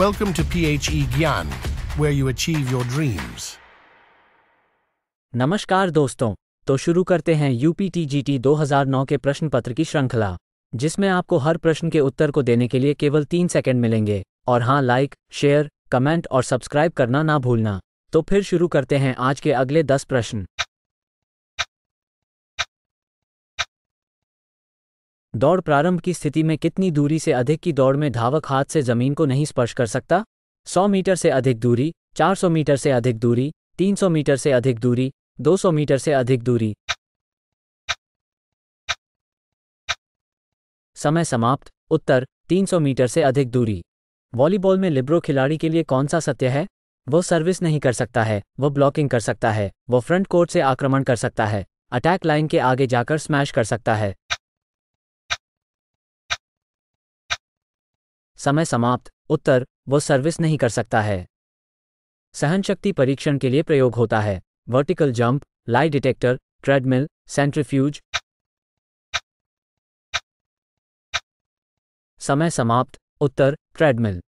Welcome to PHE Gyan, where you achieve your dreams. नमस्कार दोस्तों तो शुरू करते हैं यूपीटीजीटी 2009 के प्रश्न पत्र की श्रृंखला जिसमें आपको हर प्रश्न के उत्तर को देने के लिए केवल तीन सेकंड मिलेंगे और हाँ लाइक शेयर कमेंट और सब्सक्राइब करना ना भूलना तो फिर शुरू करते हैं आज के अगले दस प्रश्न दौड़ प्रारंभ की स्थिति में कितनी दूरी से अधिक की दौड़ में धावक हाथ से जमीन को नहीं स्पर्श कर सकता 100 मीटर से अधिक दूरी 400 मीटर से अधिक दूरी 300 मीटर से अधिक दूरी 200 मीटर से अधिक दूरी समय समाप्त उत्तर 300 मीटर से अधिक दूरी वॉलीबॉल में लिब्रो खिलाड़ी के लिए कौन सा सत्य है वो सर्विस नहीं कर सकता है वो ब्लॉकिंग कर सकता है वो फ्रंट कोर्ट से आक्रमण कर सकता है अटैक लाइन के आगे जाकर स्मैश कर सकता है समय समाप्त उत्तर वो सर्विस नहीं कर सकता है सहन शक्ति परीक्षण के लिए प्रयोग होता है vertical jump lie detector treadmill centrifuge समय समाप्त उत्तर ट्रेडमिल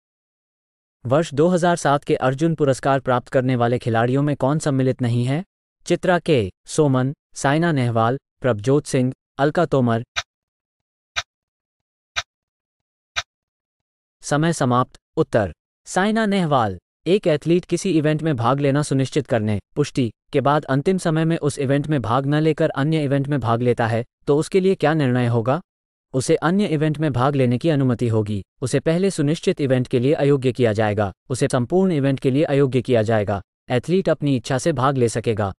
वर्ष 2007 के अर्जुन पुरस्कार प्राप्त करने वाले खिलाड़ियों में कौन सम्मिलित नहीं है चित्रा के सोमन साइना नेहवाल प्रभजोत सिंह अलका तोमर समय समाप्त उत्तर साइना नेहवाल एक एथलीट किसी इवेंट में भाग लेना सुनिश्चित करने पुष्टि के बाद अंतिम समय में उस इवेंट में भाग न लेकर अन्य इवेंट में भाग लेता है तो उसके लिए क्या निर्णय होगा उसे अन्य इवेंट में भाग लेने की अनुमति होगी उसे पहले सुनिश्चित इवेंट के लिए अयोग्य किया जाएगा उसे संपूर्ण इवेंट के लिए अयोग्य किया जाएगा एथलीट अपनी इच्छा से भाग ले सकेगा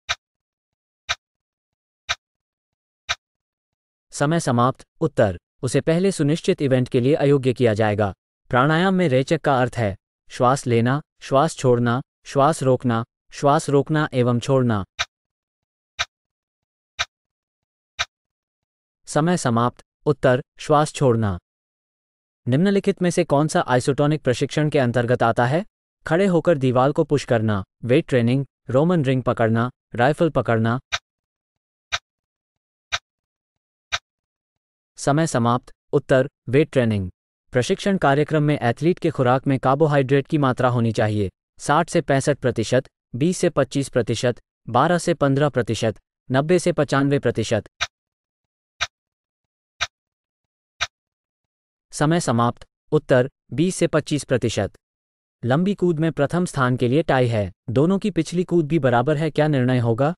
समय समाप्त उत्तर उसे पहले सुनिश्चित इवेंट के लिए अयोग्य किया जाएगा प्राणायाम में रेचक का अर्थ है श्वास लेना श्वास छोड़ना श्वास रोकना श्वास रोकना एवं छोड़ना समय समाप्त उत्तर श्वास छोड़ना निम्नलिखित में से कौन सा आइसोटोनिक प्रशिक्षण के अंतर्गत आता है खड़े होकर दीवार को पुश करना वेट ट्रेनिंग रोमन रिंग पकड़ना राइफल पकड़ना समय समाप्त उत्तर वेट ट्रेनिंग प्रशिक्षण कार्यक्रम में एथलीट के खुराक में कार्बोहाइड्रेट की मात्रा होनी चाहिए 60 से पैंसठ प्रतिशत बीस से 25 प्रतिशत बारह से 15 प्रतिशत नब्बे से पचानवे प्रतिशत समय समाप्त उत्तर 20 से 25 प्रतिशत लंबी कूद में प्रथम स्थान के लिए टाई है दोनों की पिछली कूद भी बराबर है क्या निर्णय होगा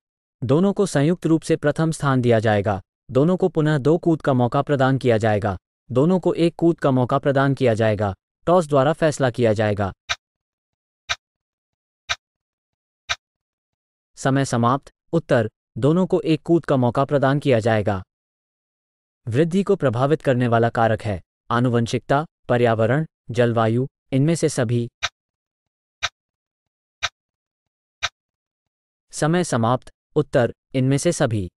दोनों को संयुक्त रूप से प्रथम स्थान दिया जाएगा दोनों को पुनः दो कूद का मौका प्रदान किया जाएगा दोनों को एक कूद का मौका प्रदान किया जाएगा टॉस द्वारा फैसला किया जाएगा समय समाप्त उत्तर दोनों को एक कूद का मौका प्रदान किया जाएगा वृद्धि को प्रभावित करने वाला कारक है आनुवंशिकता पर्यावरण जलवायु इनमें से सभी समय समाप्त उत्तर इनमें से सभी